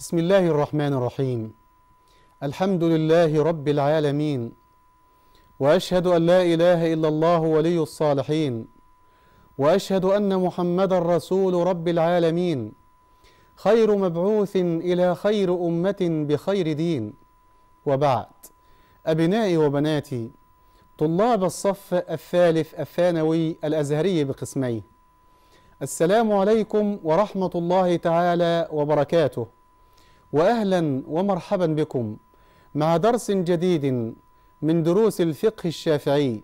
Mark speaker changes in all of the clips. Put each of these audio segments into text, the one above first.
Speaker 1: بسم الله الرحمن الرحيم الحمد لله رب العالمين واشهد ان لا اله الا الله ولي الصالحين واشهد ان محمدا رسول رب العالمين خير مبعوث الى خير امه بخير دين وبعد ابنائي وبناتي طلاب الصف الثالث الثانوي الازهري بقسميه السلام عليكم ورحمه الله تعالى وبركاته واهلا ومرحبا بكم مع درس جديد من دروس الفقه الشافعي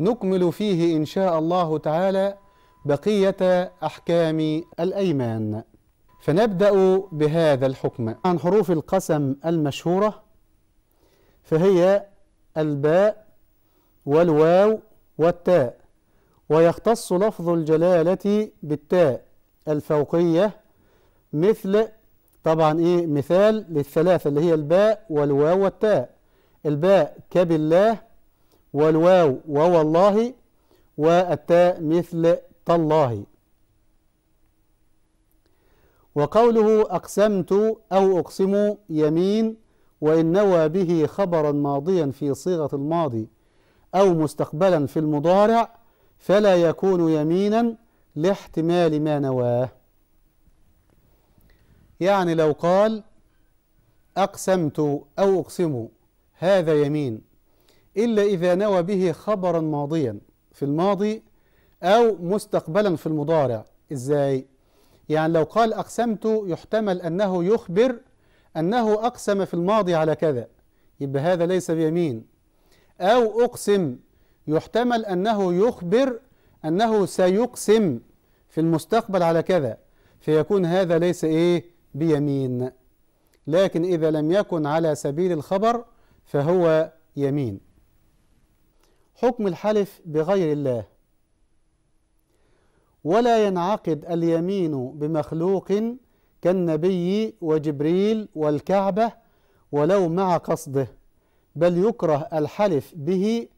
Speaker 1: نكمل فيه ان شاء الله تعالى بقيه احكام الايمان فنبدا بهذا الحكم عن حروف القسم المشهوره فهي الباء والواو والتاء ويختص لفظ الجلاله بالتاء الفوقيه مثل طبعا ايه مثال للثلاثه اللي هي الباء والواو والتاء الباء كبالله والواو ووالله والتاء مثل تالله وقوله أقسمت أو أقسم يمين وإن نوى به خبرا ماضيا في صيغة الماضي أو مستقبلا في المضارع فلا يكون يمينا لاحتمال ما نواه يعني لو قال أقسمت أو أقسم هذا يمين إلا إذا نوى به خبرا ماضيا في الماضي أو مستقبلا في المضارع إزاي؟ يعني لو قال أقسمت يحتمل أنه يخبر أنه أقسم في الماضي على كذا يبقى هذا ليس بيمين أو أقسم يحتمل أنه يخبر أنه سيقسم في المستقبل على كذا فيكون هذا ليس إيه بيمين لكن إذا لم يكن على سبيل الخبر فهو يمين حكم الحلف بغير الله ولا ينعقد اليمين بمخلوق كالنبي وجبريل والكعبة ولو مع قصده بل يكره الحلف به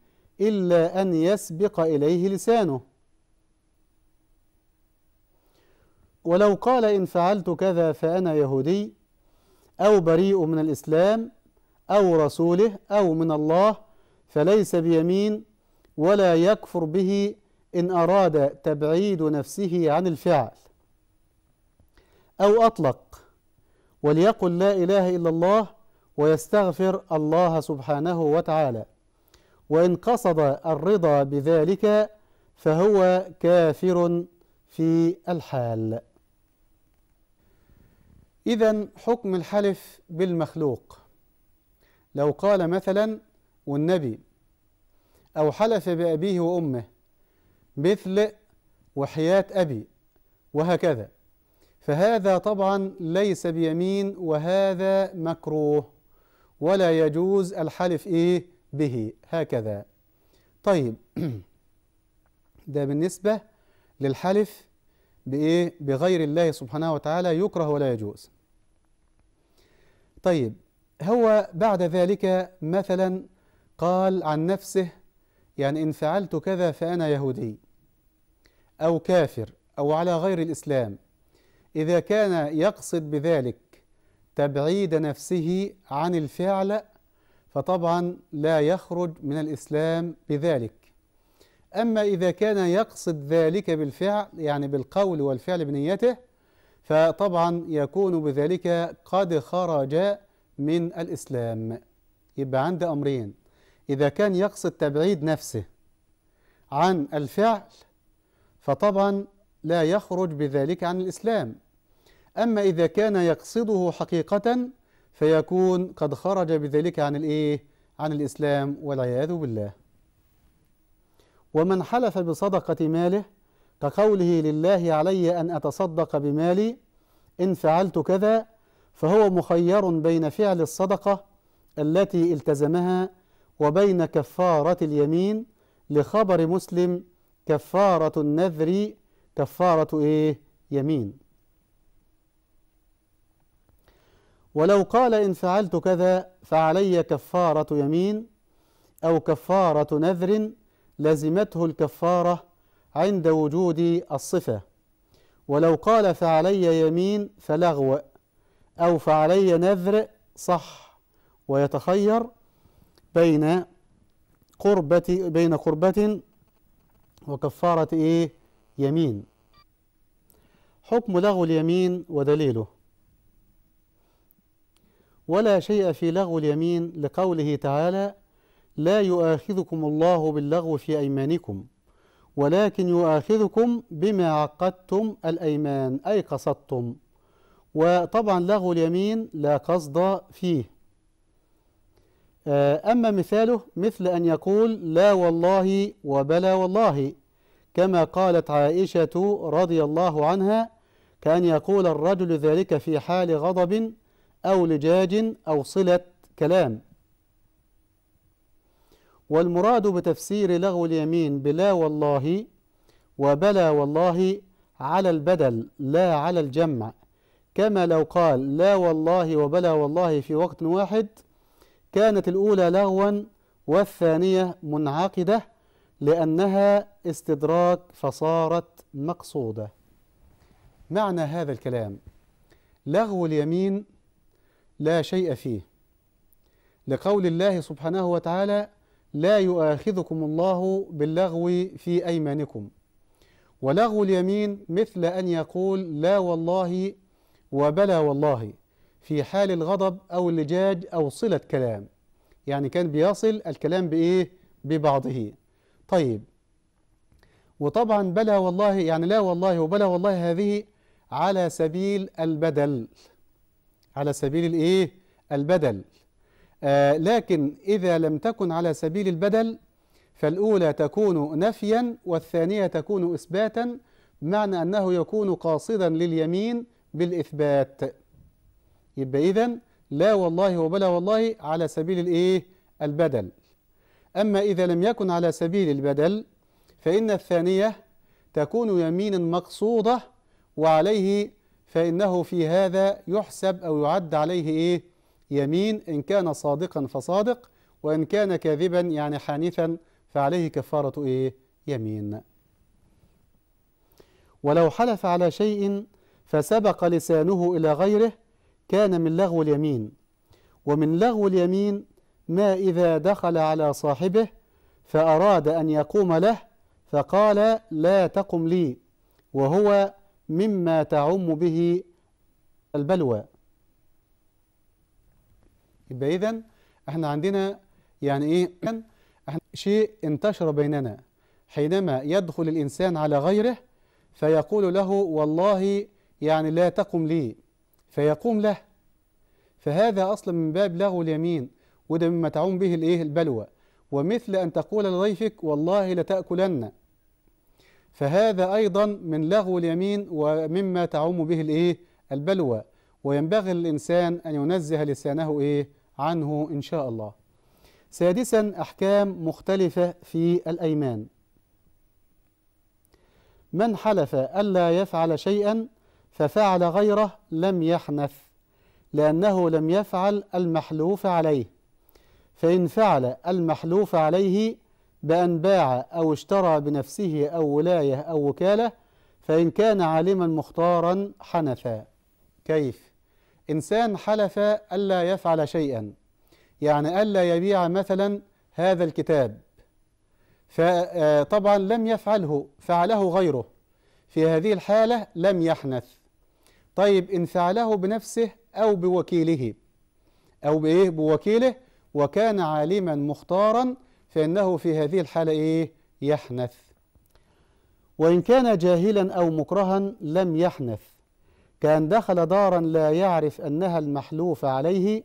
Speaker 1: إلا أن يسبق إليه لسانه ولو قال إن فعلت كذا فأنا يهودي أو بريء من الإسلام أو رسوله أو من الله فليس بيمين ولا يكفر به إن أراد تبعيد نفسه عن الفعل أو أطلق وليقل لا إله إلا الله ويستغفر الله سبحانه وتعالى وإن قصد الرضا بذلك فهو كافر في الحال إذا حكم الحلف بالمخلوق لو قال مثلا والنبي أو حلف بأبيه وأمه مثل وحياة أبي وهكذا فهذا طبعا ليس بيمين وهذا مكروه ولا يجوز الحلف إيه به هكذا طيب ده بالنسبة للحلف بإيه بغير الله سبحانه وتعالى يكره ولا يجوز طيب هو بعد ذلك مثلا قال عن نفسه يعني إن فعلت كذا فأنا يهودي أو كافر أو على غير الإسلام إذا كان يقصد بذلك تبعيد نفسه عن الفعل فطبعا لا يخرج من الإسلام بذلك أما إذا كان يقصد ذلك بالفعل يعني بالقول والفعل بنيته فطبعا يكون بذلك قد خرج من الإسلام يبقى عند أمرين إذا كان يقصد تبعيد نفسه عن الفعل فطبعا لا يخرج بذلك عن الإسلام أما إذا كان يقصده حقيقة فيكون قد خرج بذلك عن الإيه؟ عن الإسلام والعياذ بالله ومن حلف بصدقة ماله كقوله لله علي أن أتصدق بمالي إن فعلت كذا فهو مخير بين فعل الصدقة التي التزمها وبين كفارة اليمين لخبر مسلم كفارة النذر كفارة إيه؟ يمين ولو قال إن فعلت كذا فعلي كفارة يمين أو كفارة نذر لزمته الكفارة عند وجود الصفة ولو قال فعلي يمين فلغو أو فعلي نذر صح ويتخير بين قربة بين قربة وكفارة إيه يمين حكم لغو اليمين ودليله ولا شيء في لغو اليمين لقوله تعالى لا يؤاخذكم الله باللغو في أيمانكم ولكن يؤاخذكم بما عقدتم الأيمان أي قصدتم وطبعا لغو اليمين لا قصد فيه آه، أما مثاله مثل أن يقول لا والله وبلا والله كما قالت عائشة رضي الله عنها كان يقول الرجل ذلك في حال غضب أو لجاج أو صلة كلام والمراد بتفسير لغو اليمين بلا والله وبلا والله على البدل لا على الجمع كما لو قال لا والله وبلا والله في وقت واحد كانت الأولى لغوا والثانية منعقدة لأنها استدراك فصارت مقصودة معنى هذا الكلام لغو اليمين لا شيء فيه لقول الله سبحانه وتعالى لا يؤاخذكم الله باللغو في أيمانكم ولغو اليمين مثل أن يقول لا والله وبلا والله في حال الغضب أو اللجاج أو صلة كلام يعني كان بيصل الكلام بإيه ببعضه طيب وطبعا بلا والله يعني لا والله وبلا والله هذه على سبيل البدل على سبيل الإيه البدل آه، لكن إذا لم تكن على سبيل البدل فالأولى تكون نفيا والثانية تكون إثباتا معنى أنه يكون قاصدا لليمين بالإثبات يبقى إذن لا والله وبلا والله على سبيل الإيه؟ البدل أما إذا لم يكن على سبيل البدل فإن الثانية تكون يمينا مقصودة وعليه فإنه في هذا يحسب أو يعد عليه إيه؟ يمين إن كان صادقا فصادق وإن كان كاذبا يعني حانثا فعليه كفارة إيه؟ يمين ولو حلف على شيء فسبق لسانه إلى غيره كان من لغو اليمين ومن لغو اليمين ما إذا دخل على صاحبه فأراد أن يقوم له فقال لا تقم لي وهو مما تعم به البلوى يبقى إذا احنا عندنا يعني إيه احنا شيء انتشر بيننا حينما يدخل الإنسان على غيره فيقول له والله يعني لا تقم لي فيقوم له فهذا أصلا من باب لغو اليمين وده مما تعوم به الإيه البلوى ومثل أن تقول لضيفك والله لتأكلن فهذا أيضا من لغو اليمين ومما تعوم به الإيه البلوى وينبغي للإنسان أن ينزه لسانه إيه عنه إن شاء الله سادسا أحكام مختلفة في الأيمان من حلف ألا يفعل شيئا ففعل غيره لم يحنث لأنه لم يفعل المحلوف عليه فإن فعل المحلوف عليه بأن باع أو اشترى بنفسه أو ولاية أو وكالة فإن كان عالما مختارا حنثا كيف؟ إنسان حلف ألا يفعل شيئا يعني ألا يبيع مثلا هذا الكتاب فطبعا آه، لم يفعله فعله غيره في هذه الحالة لم يحنث طيب إن فعله بنفسه أو بوكيله أو بإيه بوكيله وكان عالما مختارا فإنه في هذه الحالة إيه يحنث وإن كان جاهلا أو مكرها لم يحنث كأن دخل دارا لا يعرف أنها المحلوف عليه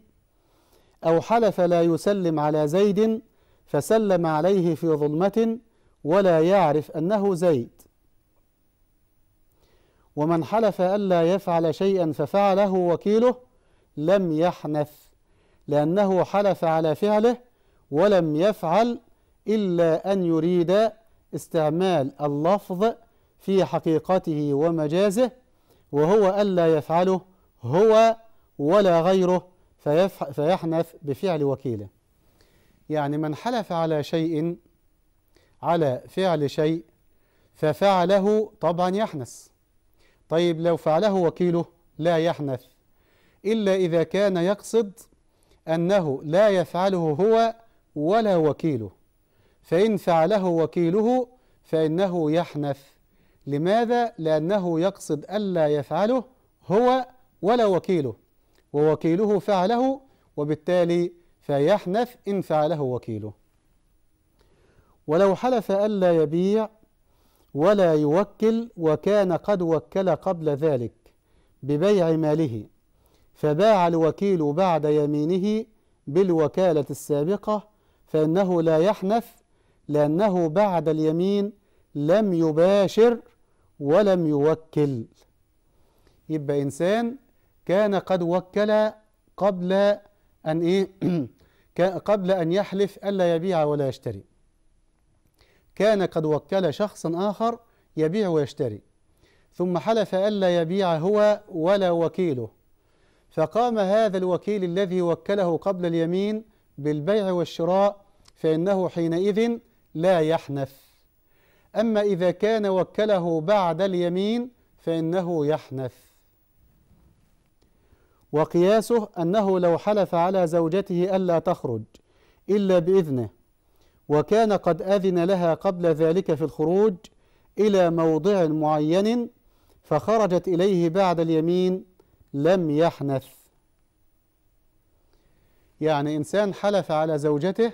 Speaker 1: أو حلف لا يسلم على زيد فسلم عليه في ظلمة ولا يعرف أنه زيد ومن حلف ألا يفعل شيئا ففعله وكيله لم يحنث لأنه حلف على فعله ولم يفعل إلا أن يريد استعمال اللفظ في حقيقته ومجازه وهو ألا يفعله هو ولا غيره فيحنث بفعل وكيله يعني من حلف على شيء على فعل شيء ففعله طبعا يحنث طيب لو فعله وكيله لا يحنث إلا إذا كان يقصد أنه لا يفعله هو ولا وكيله فإن فعله وكيله فإنه يحنث لماذا؟ لأنه يقصد ألا يفعله هو ولا وكيله ووكيله فعله وبالتالي فيحنث إن فعله وكيله ولو حلف ألا يبيع ولا يوكل وكان قد وكل قبل ذلك ببيع ماله فباع الوكيل بعد يمينه بالوكالة السابقة فإنه لا يحنث لأنه بعد اليمين لم يباشر ولم يوكل يبقى إنسان كان قد وكل قبل أن إيه قبل أن يحلف ألا يبيع ولا يشتري كان قد وكل شخصا آخر يبيع ويشتري ثم حلف ألا يبيع هو ولا وكيله فقام هذا الوكيل الذي وكله قبل اليمين بالبيع والشراء فإنه حينئذ لا يحنث أما إذا كان وكله بعد اليمين فإنه يحنث وقياسه أنه لو حلف على زوجته ألا تخرج إلا بإذنه وكان قد أذن لها قبل ذلك في الخروج إلى موضع معين فخرجت إليه بعد اليمين لم يحنث يعني إنسان حلف على زوجته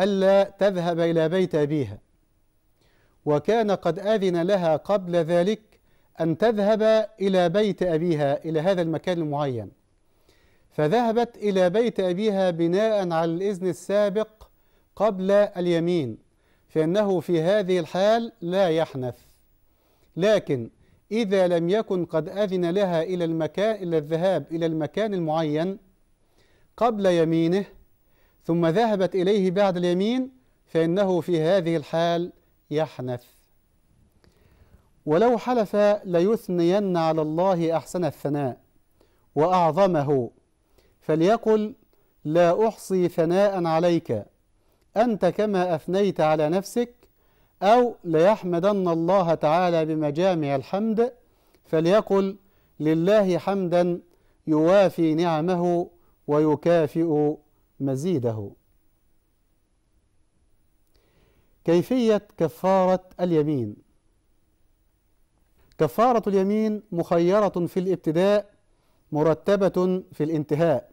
Speaker 1: ألا تذهب إلى بيت أبيها وكان قد أذن لها قبل ذلك أن تذهب إلى بيت أبيها إلى هذا المكان المعين فذهبت إلى بيت أبيها بناء على الإذن السابق قبل اليمين فإنه في هذه الحال لا يحنث لكن إذا لم يكن قد أذن لها إلى المكان إلى الذهاب إلى المكان المعين قبل يمينه ثم ذهبت إليه بعد اليمين فإنه في هذه الحال يحنث ولو حلف ليثنين على الله أحسن الثناء وأعظمه فليقل لا أحصي ثناء عليك أنت كما أثنيت على نفسك أو ليحمدن الله تعالى بمجامع الحمد فليقل لله حمدا يوافي نعمه ويكافئ مزيده كيفية كفارة اليمين كفارة اليمين مخيرة في الابتداء مرتبة في الانتهاء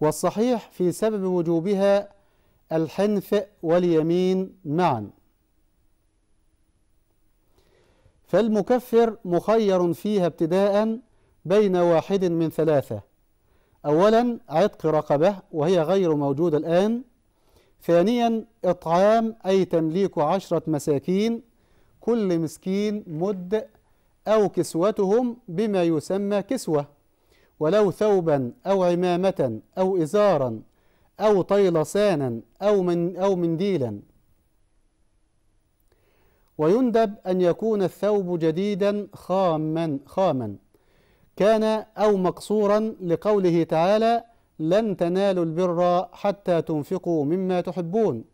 Speaker 1: والصحيح في سبب وجوبها الحنف واليمين معا فالمكفر مخير فيها ابتداء بين واحد من ثلاثه أولا عتق رقبة وهي غير موجودة الآن ثانيا إطعام أي تمليك عشرة مساكين كل مسكين مد أو كسوتهم بما يسمى كسوة ولو ثوبا أو عمامة أو إزارا أو طيلسانا أو من أو منديلا ويندب أن يكون الثوب جديدا خاما خاما كان أو مقصورا لقوله تعالى لن تنالوا البر حتى تنفقوا مما تحبون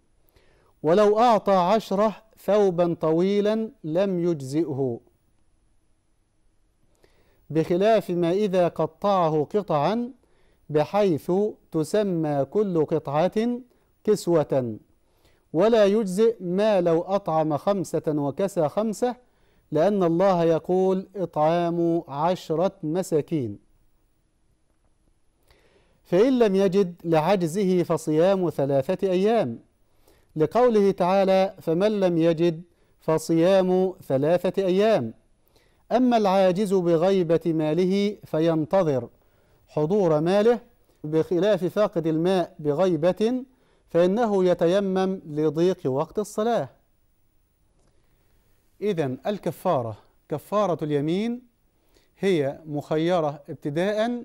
Speaker 1: ولو أعطى عشرة ثوبا طويلا لم يجزئه بخلاف ما إذا قطعه قطعا بحيث تسمى كل قطعة كسوة ولا يجزئ ما لو أطعم خمسة وكسى خمسة لأن الله يقول إطعام عشرة مساكين فإن لم يجد لعجزه فصيام ثلاثة أيام لقوله تعالى فمن لم يجد فصيام ثلاثة أيام أما العاجز بغيبة ماله فينتظر حضور ماله بخلاف فاقد الماء بغيبة فإنه يتيمم لضيق وقت الصلاة إذا الكفارة كفارة اليمين هي مخيرة ابتداء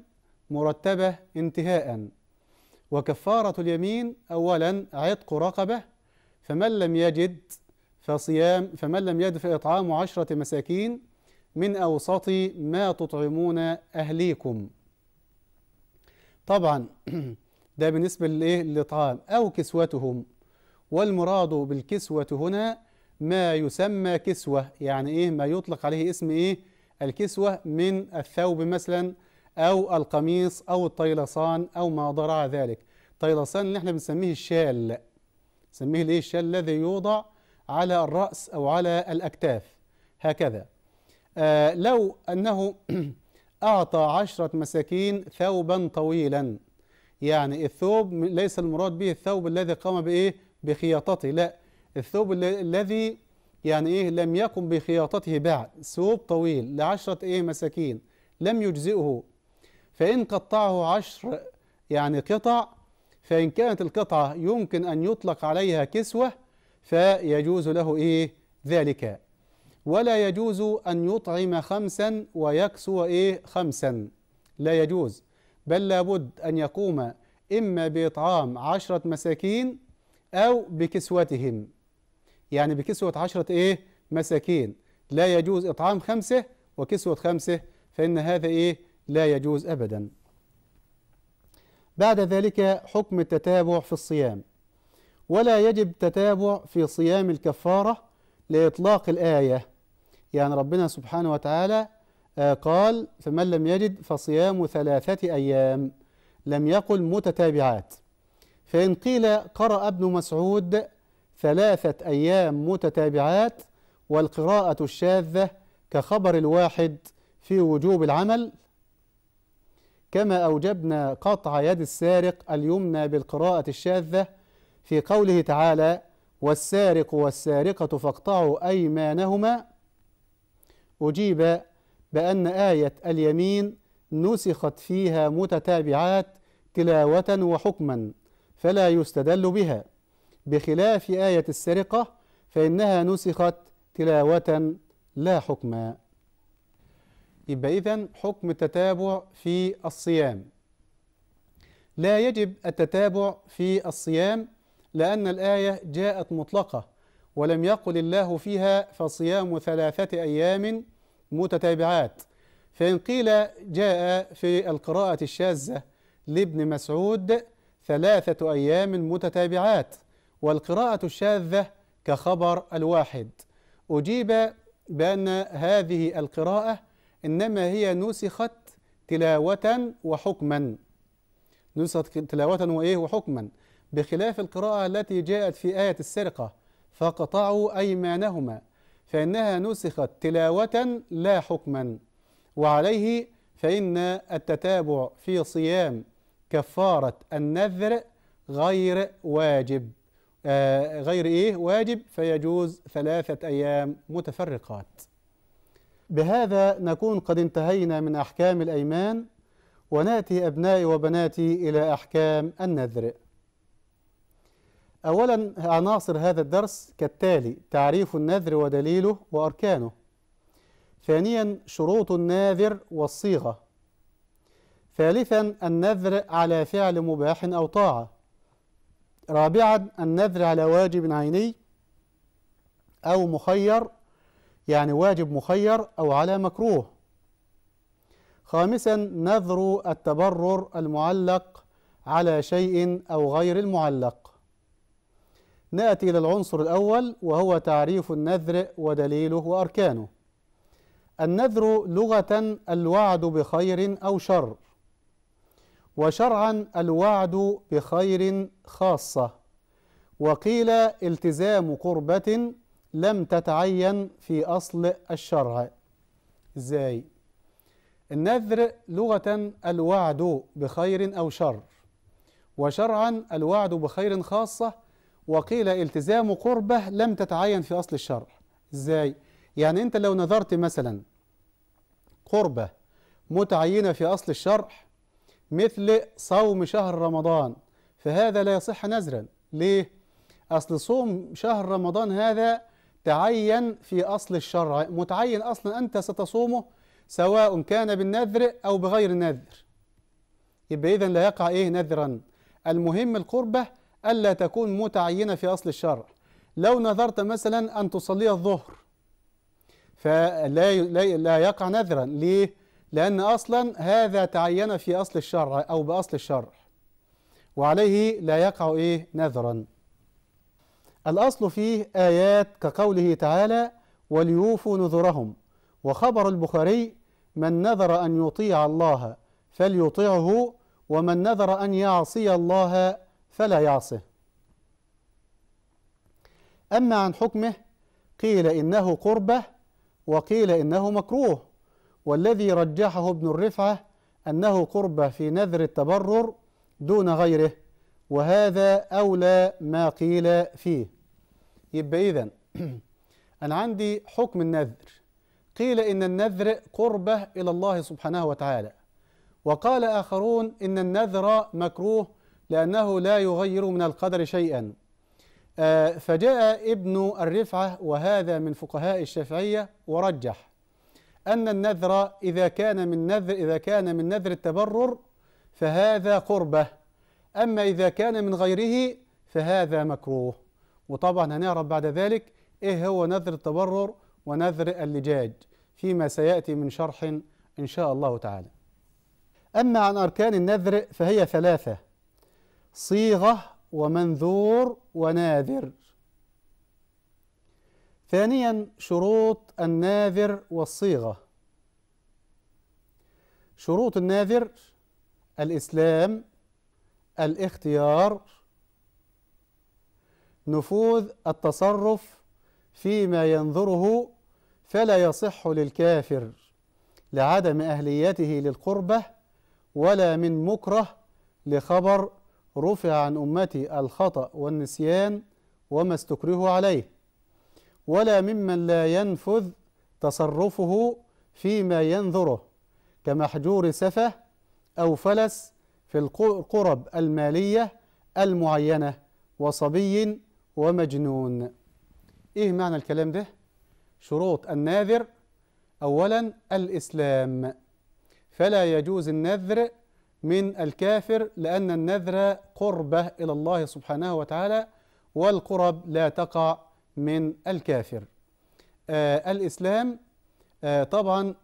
Speaker 1: مرتبة انتهاء وكفارة اليمين أولا عتق رقبة فمن لم يجد فصيام فمن لم يجد فإطعام عشرة مساكين من أوسط ما تطعمون أهليكم طبعا ده بالنسبة للإيه للإطعام أو كسوتهم والمراد بالكسوة هنا ما يسمى كسوة يعني إيه ما يطلق عليه اسم إيه الكسوة من الثوب مثلا أو القميص أو الطيلسان أو ما ضرع ذلك طيلسان اللي احنا بنسميه الشال نسميه ليه الشال الذي يوضع على الرأس أو على الأكتاف هكذا آه لو أنه أعطى عشرة مساكين ثوبا طويلا يعني الثوب ليس المراد به الثوب الذي قام بإيه بخياطته لا الثوب الذي يعني إيه لم يقم بخياطته بعد ثوب طويل لعشرة إيه مساكين لم يجزئه فإن قطعه عشر يعني قطع فإن كانت القطعة يمكن أن يطلق عليها كسوة فيجوز له إيه ذلك ولا يجوز أن يطعم خمسا ويكسو إيه خمسا لا يجوز بل لابد أن يقوم إما بإطعام عشرة مساكين أو بكسوتهم يعني بكسوة عشرة إيه مساكين لا يجوز إطعام خمسة وكسوة خمسة فإن هذا إيه لا يجوز أبدا بعد ذلك حكم التتابع في الصيام ولا يجب تتابع في صيام الكفارة لإطلاق الآية يعني ربنا سبحانه وتعالى آه، قال فمن لم يجد فصيام ثلاثة أيام لم يقل متتابعات فإن قيل قرأ ابن مسعود ثلاثة أيام متتابعات والقراءة الشاذة كخبر الواحد في وجوب العمل كما أوجبنا قطع يد السارق اليمنى بالقراءة الشاذة في قوله تعالى والسارق والسارقة فاقطعوا أيمانهما أجيب بأن آية اليمين نسخت فيها متتابعات تلاوة وحكما فلا يستدل بها بخلاف آية السرقة فإنها نسخت تلاوة لا حكما يبقى إذن حكم التتابع في الصيام لا يجب التتابع في الصيام لأن الآية جاءت مطلقة ولم يقل الله فيها فصيام ثلاثة أيام متتابعات فإن قيل جاء في القراءة الشاذة لابن مسعود ثلاثة أيام متتابعات والقراءة الشاذة كخبر الواحد أجيب بأن هذه القراءة إنما هي نسخت تلاوة وحكما نسخت تلاوة وإيه وحكما بخلاف القراءة التي جاءت في آية السرقة فقطعوا أيمانهما فإنها نسخت تلاوة لا حكما وعليه فإن التتابع في صيام كفارة النذر غير واجب آه، غير إيه واجب فيجوز ثلاثة أيام متفرقات بهذا نكون قد انتهينا من أحكام الأيمان ونأتي أبنائي وبناتي إلى أحكام النذر أولا عناصر هذا الدرس كالتالي تعريف النذر ودليله وأركانه ثانيا شروط الناذر والصيغة ثالثا النذر على فعل مباح أو طاعة رابعا النذر على واجب عيني أو مخير يعني واجب مخير أو على مكروه خامسا نذر التبرر المعلق على شيء أو غير المعلق نأتي إلى العنصر الأول وهو تعريف النذر ودليله وأركانه النذر لغة الوعد بخير أو شر وشرعا الوعد بخير خاصة وقيل التزام قربة لم تتعين في أصل الشرع إزاي؟ النذر لغة الوعد بخير أو شر وشرعا الوعد بخير خاصة وقيل التزام قربة لم تتعين في أصل الشرع إزاي؟ يعني أنت لو نذرت مثلا قربة متعينة في أصل الشرع مثل صوم شهر رمضان فهذا لا يصح نذرا ليه؟ أصل صوم شهر رمضان هذا تعين في أصل الشرع متعين أصلا أنت ستصومه سواء كان بالنذر أو بغير النذر يبقى إذا لا يقع إيه نذرا المهم القربة ألا تكون متعينة في أصل الشرع لو نذرت مثلا أن تصلي الظهر فلا لا يقع نذرا ليه؟ لأن أصلا هذا تعين في أصل الشرع أو بأصل الشرع وعليه لا يقع إيه نذرا الأصل فيه آيات كقوله تعالى وليوفوا نذرهم وخبر البخاري من نذر أن يطيع الله فليطيعه ومن نذر أن يعصي الله فلا يعصه أما عن حكمه قيل إنه قربة وقيل إنه مكروه والذي رجحه ابن الرفعة أنه قربة في نذر التبرر دون غيره وهذا أولى ما قيل فيه يبقى إذا أنا عندي حكم النذر قيل إن النذر قربة إلى الله سبحانه وتعالى وقال آخرون إن النذر مكروه لأنه لا يغير من القدر شيئا آه، فجاء ابن الرفعة وهذا من فقهاء الشافعية ورجح أن النذر إذا كان من نذر إذا كان من نذر التبرر فهذا قربة أما إذا كان من غيره فهذا مكروه وطبعا هنعرف بعد ذلك إيه هو نذر التبرر ونذر اللجاج فيما سيأتي من شرح إن شاء الله تعالى أما عن أركان النذر فهي ثلاثة صيغة ومنذور وناذر ثانيا شروط الناذر والصيغة شروط الناذر الإسلام الاختيار نفوذ التصرف فيما ينظره فلا يصح للكافر لعدم أهليته للقربة ولا من مكره لخبر رفع عن أمتي الخطأ والنسيان وما استكرهوا عليه ولا ممن لا ينفذ تصرفه فيما ينذره كمحجور سفه أو فلس في القرب المالية المعينة وصبي ومجنون إيه معنى الكلام ده؟ شروط الناذر أولا الإسلام فلا يجوز النذر من الكافر لأن النذر قربة إلى الله سبحانه وتعالى والقرب لا تقع من الكافر آه الإسلام آه طبعا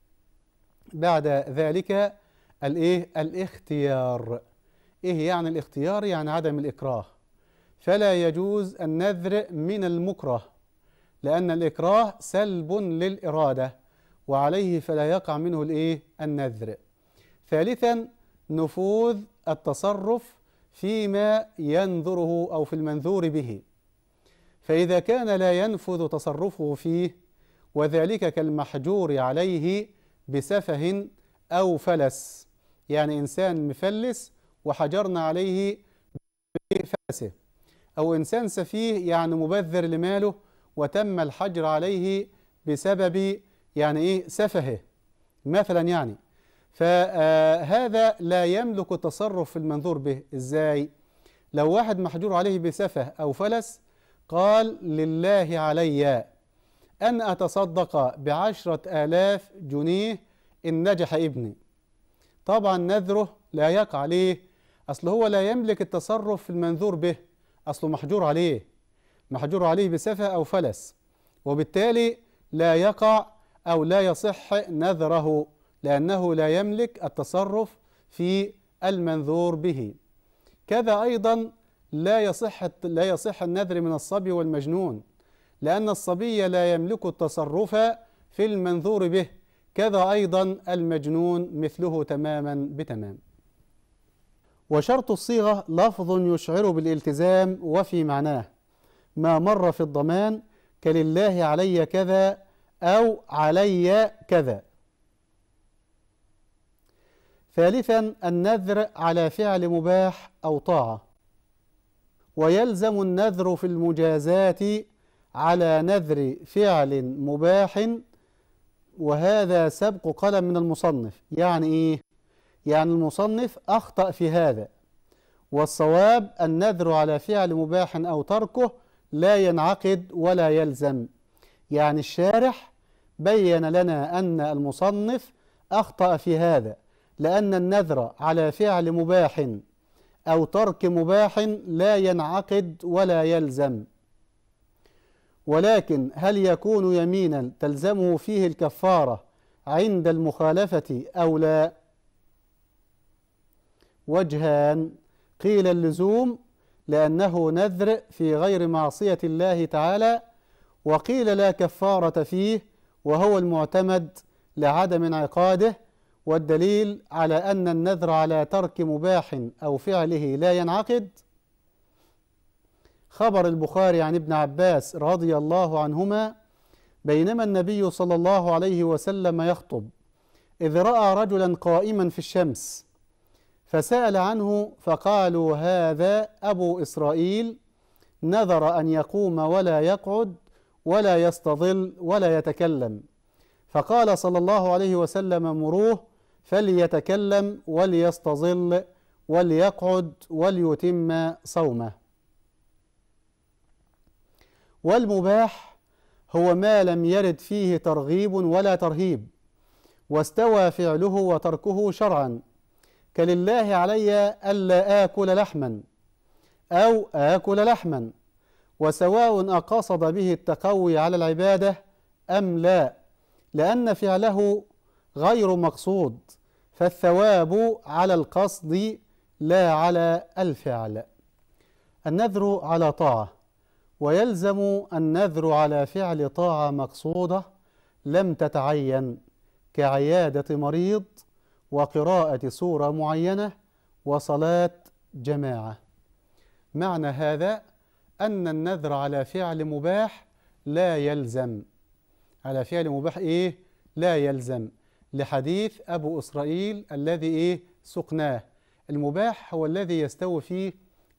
Speaker 1: بعد ذلك الايه الاختيار ايه يعني الاختيار يعني عدم الاكراه فلا يجوز النذر من المكره لان الاكراه سلب للاراده وعليه فلا يقع منه الايه النذر ثالثا نفوذ التصرف فيما ينذره او في المنذور به فإذا كان لا ينفذ تصرفه فيه وذلك كالمحجور عليه بسفه أو فلس يعني إنسان مفلس وحجرنا عليه بفلسه أو إنسان سفيه يعني مبذر لماله وتم الحجر عليه بسبب يعني إيه سفهه مثلا يعني فهذا آه، لا يملك التصرف في المنظور به إزاي لو واحد محجور عليه بسفه أو فلس قال لله علي أن أتصدق بعشرة آلاف جنيه إن نجح ابني طبعا نذره لا يقع عليه أصل هو لا يملك التصرف في المنذور به أصله محجور عليه محجور عليه بسفة أو فلس وبالتالي لا يقع أو لا يصح نذره لأنه لا يملك التصرف في المنذور به كذا أيضا لا يصح لا يصح النذر من الصبي والمجنون لأن الصبي لا يملك التصرف في المنذور به كذا أيضا المجنون مثله تماما بتمام وشرط الصيغة لفظ يشعر بالالتزام وفي معناه ما مر في الضمان كلله علي كذا أو علي كذا ثالثا النذر على فعل مباح أو طاعة ويلزم النذر في المجازات على نذر فعل مباح وهذا سبق قلم من المصنف يعني إيه؟ يعني المصنف أخطأ في هذا والصواب النذر على فعل مباح أو تركه لا ينعقد ولا يلزم يعني الشارح بين لنا أن المصنف أخطأ في هذا لأن النذر على فعل مباح أو ترك مباح لا ينعقد ولا يلزم ولكن هل يكون يمينا تلزمه فيه الكفارة عند المخالفة أو لا وجهان قيل اللزوم لأنه نذر في غير معصية الله تعالى وقيل لا كفارة فيه وهو المعتمد لعدم انعقاده والدليل على أن النذر على ترك مباح أو فعله لا ينعقد خبر البخاري عن ابن عباس رضي الله عنهما بينما النبي صلى الله عليه وسلم يخطب إذ رأى رجلا قائما في الشمس فسأل عنه فقالوا هذا أبو إسرائيل نذر أن يقوم ولا يقعد ولا يستظل ولا يتكلم فقال صلى الله عليه وسلم مروه فليتكلم وليستظل وليقعد وليتم صومه والمباح هو ما لم يرد فيه ترغيب ولا ترهيب واستوى فعله وتركه شرعا كلله علي ألا آكل لحما أو آكل لحما وسواء أقصد به التقوي على العبادة أم لا لأن فعله غير مقصود فالثواب على القصد لا على الفعل النذر على طاعة ويلزم النذر على فعل طاعة مقصودة لم تتعين كعيادة مريض وقراءة سورة معينة وصلاة جماعة معنى هذا أن النذر على فعل مباح لا يلزم على فعل مباح إيه؟ لا يلزم لحديث أبو إسرائيل الذي إيه سقناه المباح هو الذي يستوي فيه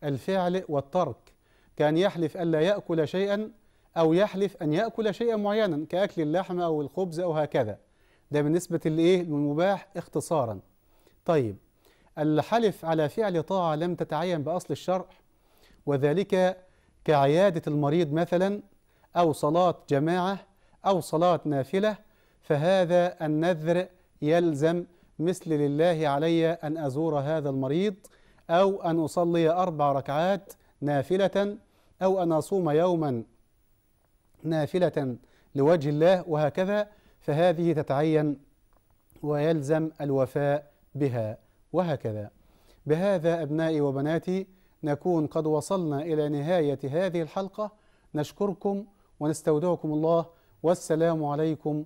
Speaker 1: الفعل والترك كان يحلف ألا يأكل شيئا أو يحلف أن يأكل شيئا معينا كأكل اللحم أو الخبز أو هكذا ده بالنسبة لإيه للمباح اختصارا طيب الحلف على فعل طاعة لم تتعين بأصل الشرع وذلك كعيادة المريض مثلا أو صلاة جماعة أو صلاة نافلة فهذا النذر يلزم مثل لله علي أن أزور هذا المريض أو أن أصلي أربع ركعات نافلة أو أن أصوم يوما نافلة لوجه الله وهكذا فهذه تتعين ويلزم الوفاء بها وهكذا بهذا أبنائي وبناتي نكون قد وصلنا إلى نهاية هذه الحلقة نشكركم ونستودعكم الله والسلام عليكم